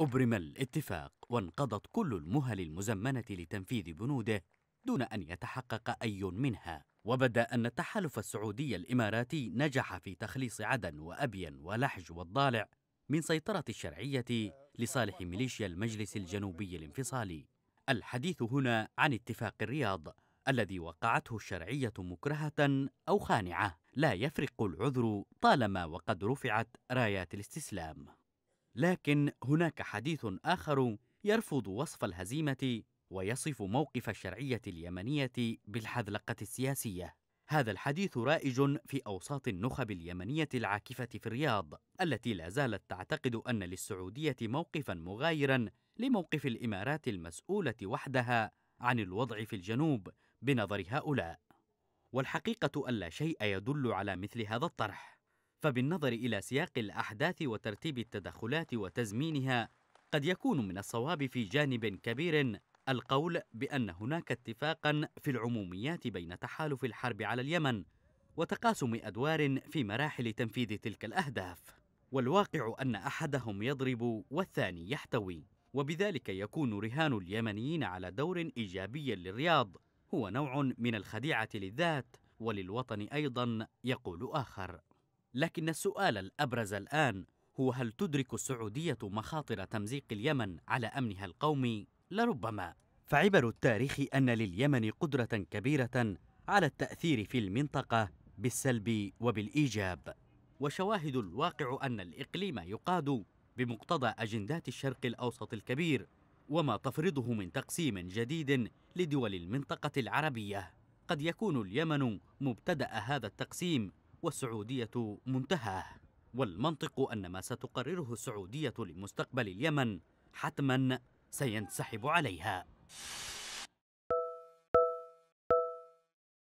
أبرم الاتفاق وانقضت كل المهل المزمنة لتنفيذ بنوده دون أن يتحقق أي منها وبدا أن التحالف السعودي الإماراتي نجح في تخليص عدن وأبين ولحج والضالع من سيطرة الشرعية لصالح ميليشيا المجلس الجنوبي الانفصالي الحديث هنا عن اتفاق الرياض الذي وقعته الشرعية مكرهة أو خانعة لا يفرق العذر طالما وقد رفعت رايات الاستسلام لكن هناك حديث آخر يرفض وصف الهزيمة ويصف موقف الشرعية اليمنية بالحذلقة السياسية. هذا الحديث رائج في أوساط النخب اليمنية العاكفة في الرياض، التي لا زالت تعتقد أن للسعودية موقفا مغايرا لموقف الإمارات المسؤولة وحدها عن الوضع في الجنوب بنظر هؤلاء. والحقيقة أن لا شيء يدل على مثل هذا الطرح. فبالنظر إلى سياق الأحداث وترتيب التدخلات وتزمينها قد يكون من الصواب في جانب كبير القول بأن هناك اتفاقا في العموميات بين تحالف الحرب على اليمن وتقاسم أدوار في مراحل تنفيذ تلك الأهداف والواقع أن أحدهم يضرب والثاني يحتوي وبذلك يكون رهان اليمنيين على دور إيجابي للرياض هو نوع من الخديعة للذات وللوطن أيضا يقول آخر لكن السؤال الأبرز الآن هو هل تدرك السعودية مخاطر تمزيق اليمن على أمنها القومي؟ لربما فعبر التاريخ أن لليمن قدرة كبيرة على التأثير في المنطقة بالسلب وبالإيجاب وشواهد الواقع أن الإقليم يقاد بمقتضى أجندات الشرق الأوسط الكبير وما تفرضه من تقسيم جديد لدول المنطقة العربية قد يكون اليمن مبتدأ هذا التقسيم والسعودية منتهاه والمنطق أن ما ستقرره السعودية لمستقبل اليمن حتما سينسحب عليها